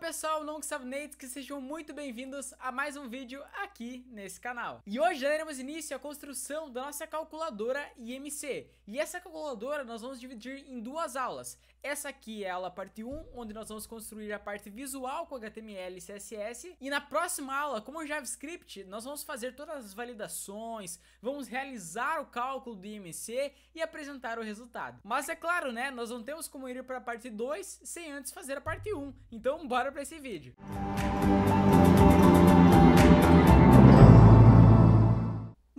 pessoal, long Nate, que sejam muito bem-vindos a mais um vídeo aqui nesse canal. E hoje daremos início à construção da nossa calculadora IMC. E essa calculadora nós vamos dividir em duas aulas. Essa aqui é a aula parte 1, onde nós vamos construir a parte visual com HTML e CSS. E na próxima aula, como JavaScript, nós vamos fazer todas as validações, vamos realizar o cálculo do IMC e apresentar o resultado. Mas é claro, né, nós não temos como ir para a parte 2 sem antes fazer a parte 1. Então bora para esse vídeo. Música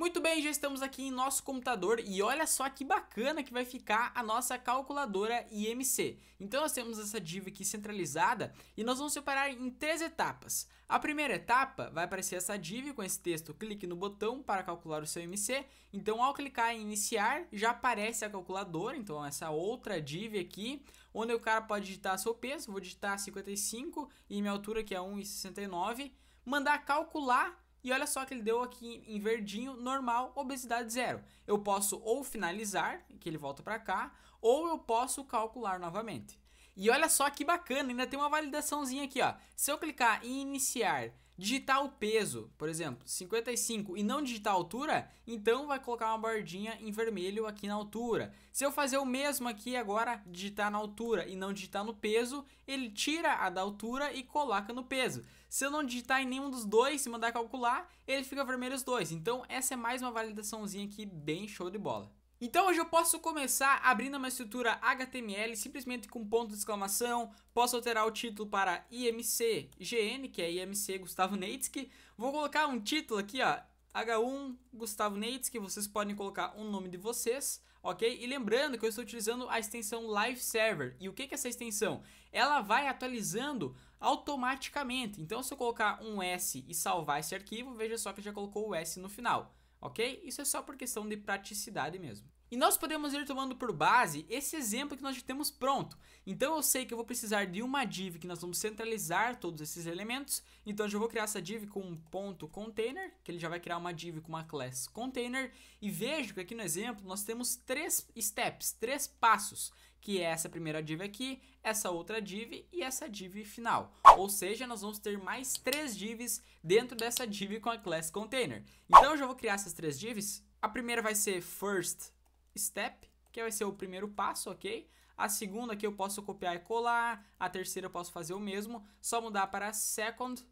Muito bem, já estamos aqui em nosso computador e olha só que bacana que vai ficar a nossa calculadora IMC. Então nós temos essa div aqui centralizada e nós vamos separar em três etapas. A primeira etapa vai aparecer essa div com esse texto, clique no botão para calcular o seu IMC. Então ao clicar em iniciar já aparece a calculadora, então essa outra div aqui, onde o cara pode digitar seu peso, vou digitar 55 e minha altura que é 1,69 mandar calcular e olha só que ele deu aqui em verdinho, normal, obesidade zero. Eu posso ou finalizar, que ele volta para cá, ou eu posso calcular novamente. E olha só que bacana, ainda tem uma validaçãozinha aqui, ó. Se eu clicar em iniciar Digitar o peso, por exemplo, 55 e não digitar a altura, então vai colocar uma bordinha em vermelho aqui na altura. Se eu fazer o mesmo aqui agora, digitar na altura e não digitar no peso, ele tira a da altura e coloca no peso. Se eu não digitar em nenhum dos dois, se mandar calcular, ele fica vermelho os dois. Então essa é mais uma validaçãozinha aqui bem show de bola. Então hoje eu posso começar abrindo uma estrutura HTML simplesmente com ponto de exclamação, posso alterar o título para IMCGN, que é IMC Gustavo Neitzky. Vou colocar um título aqui, ó, H1 Gustavo Neitzke. vocês podem colocar o um nome de vocês, ok? E lembrando que eu estou utilizando a extensão Live Server. E o que é essa extensão? Ela vai atualizando automaticamente. Então, se eu colocar um S e salvar esse arquivo, veja só que já colocou o S no final, ok? Isso é só por questão de praticidade mesmo. E nós podemos ir tomando por base esse exemplo que nós já temos pronto. Então eu sei que eu vou precisar de uma div que nós vamos centralizar todos esses elementos. Então eu já vou criar essa div com um ponto container, que ele já vai criar uma div com uma class container. E vejo que aqui no exemplo nós temos três steps, três passos, que é essa primeira div aqui, essa outra div e essa div final. Ou seja, nós vamos ter mais três divs dentro dessa div com a class container. Então eu já vou criar essas três divs. A primeira vai ser first step, que vai ser o primeiro passo, ok? A segunda que eu posso copiar e colar, a terceira eu posso fazer o mesmo, só mudar para second,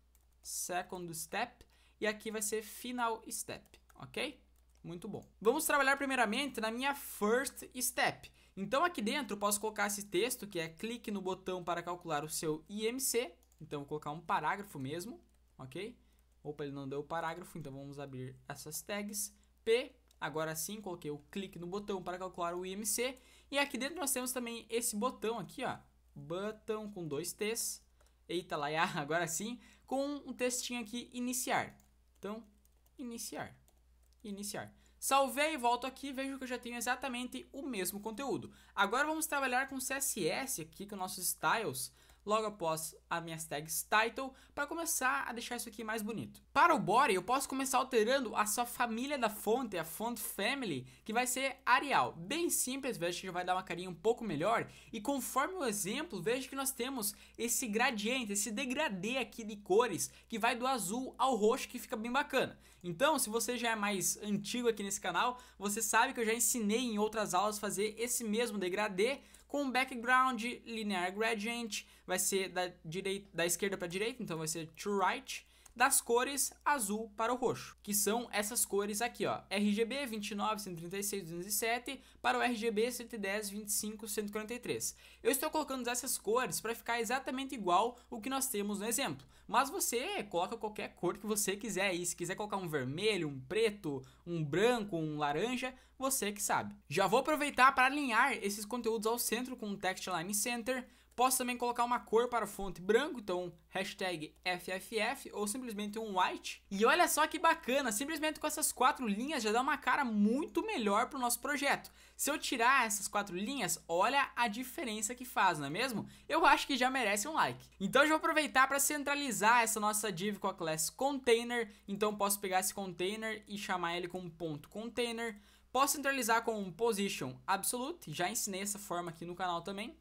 second step, e aqui vai ser final step, ok? Muito bom. Vamos trabalhar primeiramente na minha first step. Então aqui dentro eu posso colocar esse texto que é clique no botão para calcular o seu IMC. Então vou colocar um parágrafo mesmo, ok? Opa, ele não deu parágrafo, então vamos abrir essas tags. P, Agora sim, coloquei o clique no botão para calcular o IMC. E aqui dentro nós temos também esse botão aqui, ó. Button com dois T's. Eita lá, ah, agora sim. Com um textinho aqui, iniciar. Então, iniciar. Iniciar. Salvei e volto aqui, vejo que eu já tenho exatamente o mesmo conteúdo. Agora vamos trabalhar com CSS aqui, com nossos styles, logo após as minhas tags title para começar a deixar isso aqui mais bonito. Para o body, eu posso começar alterando a sua família da fonte, a font family, que vai ser Arial. Bem simples, veja que já vai dar uma carinha um pouco melhor. E conforme o exemplo, veja que nós temos esse gradiente, esse degradê aqui de cores que vai do azul ao roxo, que fica bem bacana. Então, se você já é mais antigo aqui nesse canal, você sabe que eu já ensinei em outras aulas fazer esse mesmo degradê, com background linear gradient, vai ser da, direita, da esquerda para direita, então vai ser to right, das cores azul para o roxo, que são essas cores aqui, ó, RGB 29, 136, 207 para o RGB 110, 25, 143. Eu estou colocando essas cores para ficar exatamente igual o que nós temos no exemplo, mas você coloca qualquer cor que você quiser aí, se quiser colocar um vermelho, um preto, um branco, um laranja, você que sabe. Já vou aproveitar para alinhar esses conteúdos ao centro com o Text Line Center, Posso também colocar uma cor para a fonte branco, então hashtag FFF ou simplesmente um white. E olha só que bacana, simplesmente com essas quatro linhas já dá uma cara muito melhor para o nosso projeto. Se eu tirar essas quatro linhas, olha a diferença que faz, não é mesmo? Eu acho que já merece um like. Então eu vou aproveitar para centralizar essa nossa div com a classe container, então posso pegar esse container e chamar ele com ponto .container. Posso centralizar com position absolute, já ensinei essa forma aqui no canal também.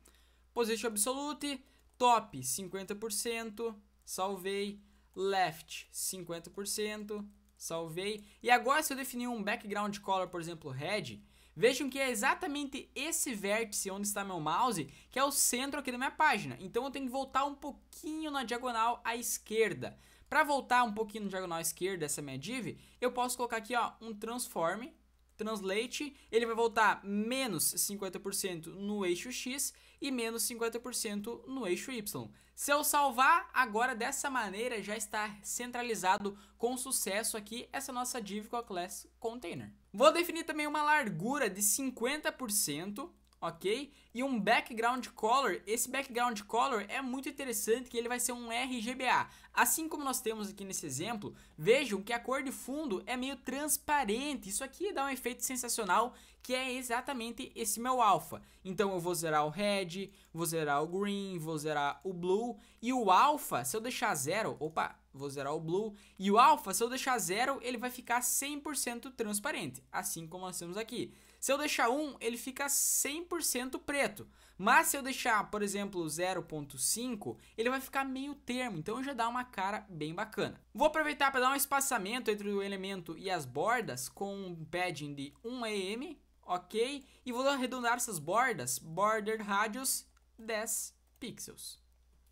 Position Absolute, Top 50%, salvei. Left 50%, salvei. E agora se eu definir um background color, por exemplo, Red, Vejam que é exatamente esse vértice onde está meu mouse que é o centro aqui da minha página. Então eu tenho que voltar um pouquinho na diagonal à esquerda. Para voltar um pouquinho na diagonal à esquerda, essa minha div, eu posso colocar aqui ó, um transform translate, ele vai voltar menos 50% no eixo X e menos 50% no eixo Y. Se eu salvar, agora dessa maneira já está centralizado com sucesso aqui essa nossa div com a class container. Vou definir também uma largura de 50% ok? E um background color, esse background color é muito interessante que ele vai ser um RGBA. Assim como nós temos aqui nesse exemplo, vejam que a cor de fundo é meio transparente, isso aqui dá um efeito sensacional que é exatamente esse meu alfa. Então eu vou zerar o red, vou zerar o green, vou zerar o blue e o alfa, se eu deixar zero, opa, vou zerar o blue e o alfa, se eu deixar zero, ele vai ficar 100% transparente, assim como nós temos aqui. Se eu deixar 1, ele fica 100% preto. Mas se eu deixar, por exemplo, 0.5, ele vai ficar meio termo, então já dá uma cara bem bacana. Vou aproveitar para dar um espaçamento entre o elemento e as bordas com um padding de 1 am, ok? E vou arredondar essas bordas, border radius 10 pixels.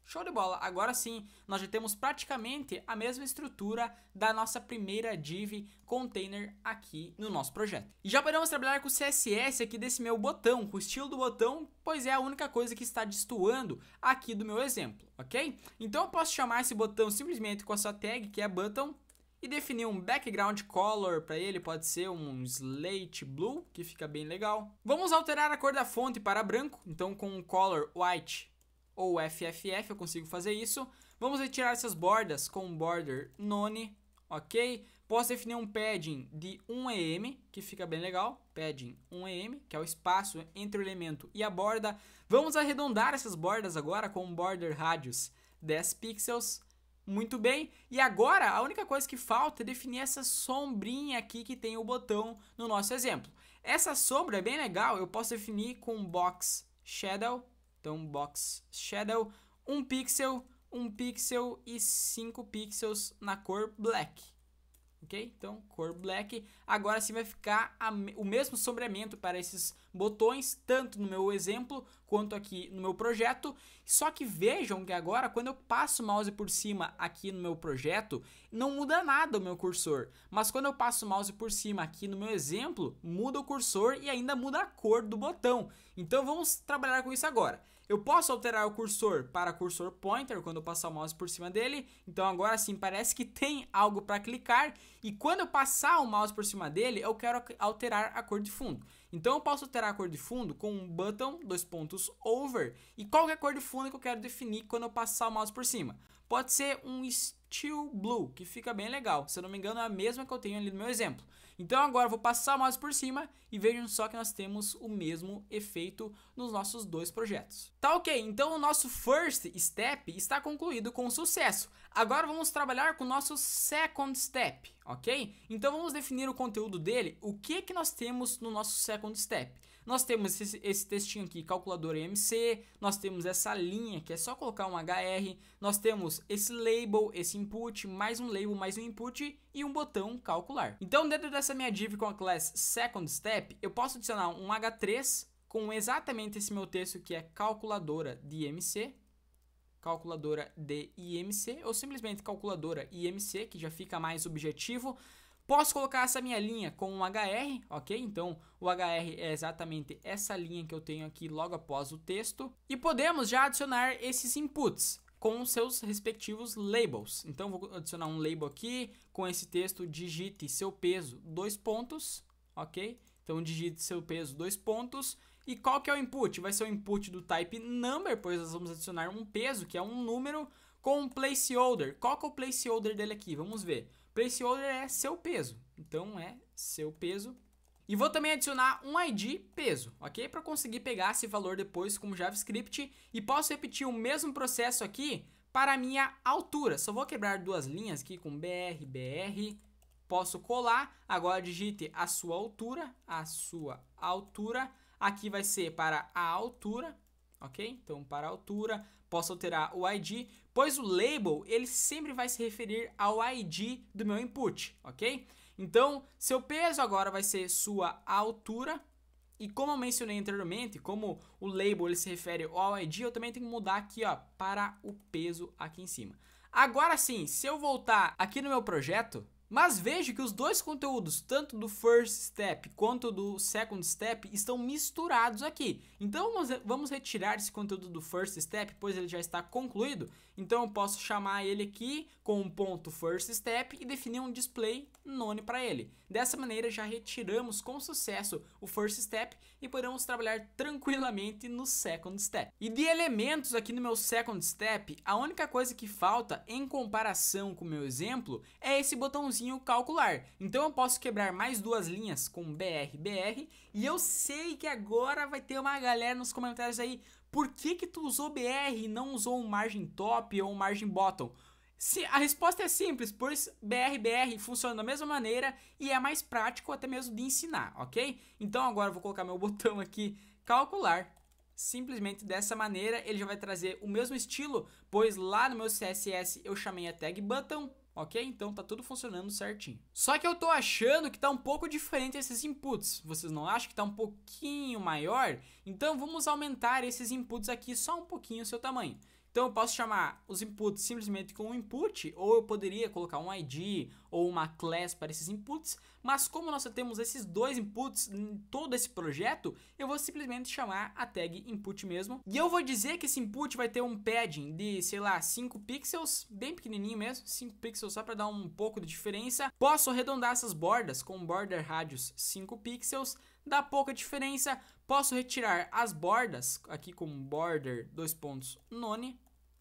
Show de bola! Agora sim, nós já temos praticamente a mesma estrutura da nossa primeira div container aqui no nosso projeto. E já podemos trabalhar com o CSS aqui desse meu botão, com o estilo do botão, pois é a única coisa que está destoando aqui do meu exemplo, ok? Então eu posso chamar esse botão simplesmente com a sua tag, que é button, e definir um background color para ele, pode ser um slate blue, que fica bem legal. Vamos alterar a cor da fonte para branco, então com color white ou FFF, eu consigo fazer isso. Vamos retirar essas bordas com border none, ok? Posso definir um padding de 1em, que fica bem legal, padding 1em, que é o espaço entre o elemento e a borda. Vamos arredondar essas bordas agora com border radius 10 pixels, muito bem, e agora a única coisa que falta é definir essa sombrinha aqui que tem o botão no nosso exemplo. Essa sombra é bem legal, eu posso definir com box shadow então, box shadow, 1 pixel, 1 pixel e 5 pixels na cor black. Ok? Então, cor black. Agora sim vai ficar a, o mesmo sombreamento para esses botões, tanto no meu exemplo quanto aqui no meu projeto. Só que vejam que agora, quando eu passo o mouse por cima aqui no meu projeto, não muda nada o meu cursor. Mas quando eu passo o mouse por cima aqui no meu exemplo, muda o cursor e ainda muda a cor do botão. Então vamos trabalhar com isso agora. Eu posso alterar o cursor para cursor pointer quando eu passar o mouse por cima dele. Então agora sim parece que tem algo para clicar e quando eu passar o mouse por cima dele, eu quero alterar a cor de fundo. Então eu posso alterar a cor de fundo com um button, dois pontos, over. E qual é a cor de fundo que eu quero definir quando eu passar o mouse por cima? Pode ser um Teal Blue, que fica bem legal. Se eu não me engano, é a mesma que eu tenho ali no meu exemplo. Então agora eu vou passar o mouse por cima e vejam só que nós temos o mesmo efeito nos nossos dois projetos. Tá ok, então o nosso first step está concluído com sucesso. Agora vamos trabalhar com o nosso second step, ok? Então vamos definir o conteúdo dele, o que, que nós temos no nosso second step. Nós temos esse, esse textinho aqui, calculadora EMC, nós temos essa linha que é só colocar um HR, nós temos esse label, esse input, mais um label, mais um input e um botão calcular. Então dentro dessa minha div com a class second step, eu posso adicionar um H3 com exatamente esse meu texto que é calculadora de IMC, calculadora de IMC ou simplesmente calculadora IMC, que já fica mais objetivo. Posso colocar essa minha linha com um HR, ok? Então o HR é exatamente essa linha que eu tenho aqui logo após o texto. E podemos já adicionar esses inputs com seus respectivos labels. Então vou adicionar um label aqui com esse texto digite seu peso dois pontos, ok? Então digite seu peso dois pontos e qual que é o input? Vai ser o input do type number, pois nós vamos adicionar um peso que é um número com um placeholder. Qual que é o placeholder dele aqui? Vamos ver. Placeholder é seu peso, então é seu peso. E vou também adicionar um ID peso, ok? Para conseguir pegar esse valor depois como JavaScript e posso repetir o mesmo processo aqui para a minha altura. Só vou quebrar duas linhas aqui com BR, BR, posso colar. Agora digite a sua altura, a sua altura. Aqui vai ser para a altura, ok? Então, para a altura, posso alterar o ID pois o label ele sempre vai se referir ao ID do meu input, ok? Então, seu peso agora vai ser sua altura, e como eu mencionei anteriormente, como o label ele se refere ao ID, eu também tenho que mudar aqui ó, para o peso aqui em cima. Agora sim, se eu voltar aqui no meu projeto, mas vejo que os dois conteúdos, tanto do First Step quanto do Second Step, estão misturados aqui. Então vamos retirar esse conteúdo do First Step, pois ele já está concluído. Então eu posso chamar ele aqui com um ponto First Step e definir um display none para ele. Dessa maneira já retiramos com sucesso o First Step e podemos trabalhar tranquilamente no Second Step. E de elementos aqui no meu Second Step, a única coisa que falta em comparação com o meu exemplo é esse botãozinho calcular. Então eu posso quebrar mais duas linhas com BR, BR. E eu sei que agora vai ter uma galera nos comentários aí. Por que que tu usou BR e não usou um margem top ou um margem bottom? Se, a resposta é simples, pois BRBR funciona da mesma maneira e é mais prático até mesmo de ensinar, ok? Então agora eu vou colocar meu botão aqui, calcular, simplesmente dessa maneira ele já vai trazer o mesmo estilo, pois lá no meu CSS eu chamei a tag button Ok? Então tá tudo funcionando certinho. Só que eu tô achando que tá um pouco diferente esses inputs. Vocês não acham que tá um pouquinho maior? Então vamos aumentar esses inputs aqui só um pouquinho o seu tamanho. Então eu posso chamar os inputs simplesmente com um input, ou eu poderia colocar um ID ou uma class para esses inputs, mas como nós só temos esses dois inputs em todo esse projeto, eu vou simplesmente chamar a tag input mesmo. E eu vou dizer que esse input vai ter um padding de, sei lá, 5 pixels, bem pequenininho mesmo, 5 pixels só para dar um pouco de diferença. Posso arredondar essas bordas com border radius 5 pixels, dá pouca diferença. Posso retirar as bordas aqui com border dois pontos none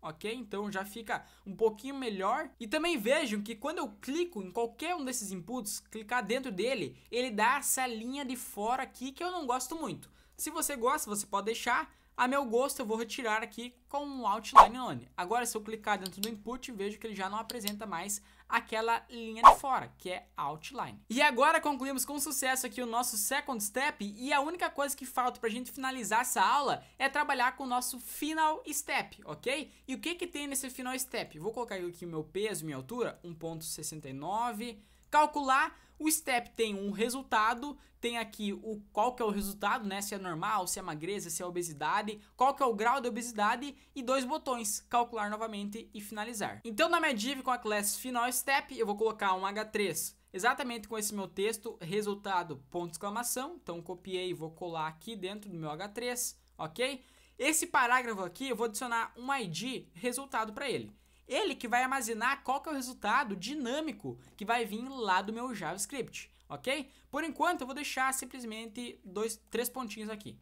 ok? Então já fica um pouquinho melhor. E também vejam que quando eu clico em qualquer um desses inputs, clicar dentro dele, ele dá essa linha de fora aqui que eu não gosto muito. Se você gosta, você pode deixar. A meu gosto, eu vou retirar aqui com o Outline None. Agora, se eu clicar dentro do input, vejo que ele já não apresenta mais aquela linha de fora, que é outline. E agora concluímos com sucesso aqui o nosso second step e a única coisa que falta para a gente finalizar essa aula é trabalhar com o nosso final step, ok? E o que que tem nesse final step? Vou colocar aqui o meu peso, minha altura, 1.69 calcular, o step tem um resultado, tem aqui o qual que é o resultado, né? Se é normal, se é magreza, se é obesidade, qual que é o grau de obesidade e dois botões, calcular novamente e finalizar. Então na minha div com a classe final step, eu vou colocar um H3 exatamente com esse meu texto, resultado ponto exclamação. Então copiei e vou colar aqui dentro do meu H3, ok? Esse parágrafo aqui eu vou adicionar um ID resultado para ele. Ele que vai armazenar qual que é o resultado dinâmico que vai vir lá do meu JavaScript, ok? Por enquanto eu vou deixar simplesmente dois, três pontinhos aqui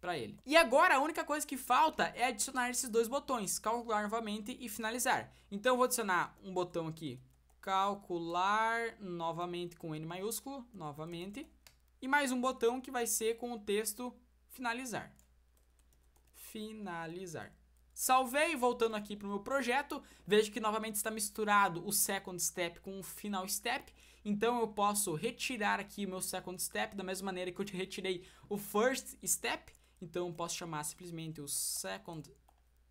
para ele. E agora a única coisa que falta é adicionar esses dois botões, calcular novamente e finalizar. Então eu vou adicionar um botão aqui, calcular novamente com N maiúsculo, novamente, e mais um botão que vai ser com o texto finalizar. Finalizar. Salvei, voltando aqui para o meu projeto, vejo que novamente está misturado o second step com o final step, então eu posso retirar aqui o meu second step da mesma maneira que eu retirei o first step, então eu posso chamar simplesmente o second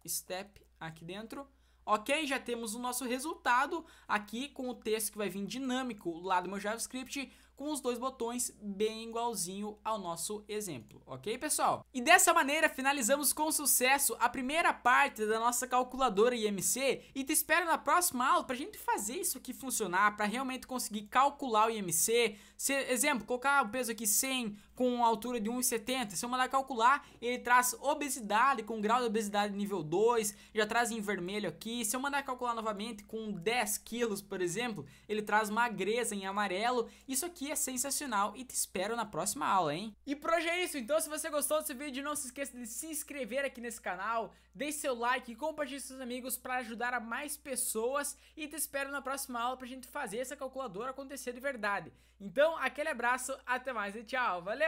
step aqui dentro. Ok, já temos o nosso resultado aqui com o texto que vai vir dinâmico lá do meu JavaScript com os dois botões bem igualzinho ao nosso exemplo, ok pessoal? E dessa maneira finalizamos com sucesso a primeira parte da nossa calculadora IMC e te espero na próxima aula para a gente fazer isso aqui funcionar, para realmente conseguir calcular o IMC, se, exemplo, colocar o peso aqui 100, com altura de 1,70. Se eu mandar calcular, ele traz obesidade com grau de obesidade nível 2, já traz em vermelho aqui. Se eu mandar calcular novamente com 10 quilos, por exemplo, ele traz magreza em amarelo. Isso aqui é sensacional e te espero na próxima aula, hein? E por hoje é isso, então se você gostou desse vídeo, não se esqueça de se inscrever aqui nesse canal, deixe seu like e compartilhe com seus amigos para ajudar a mais pessoas e te espero na próxima aula para a gente fazer essa calculadora acontecer de verdade. Então, aquele abraço, até mais e tchau, valeu!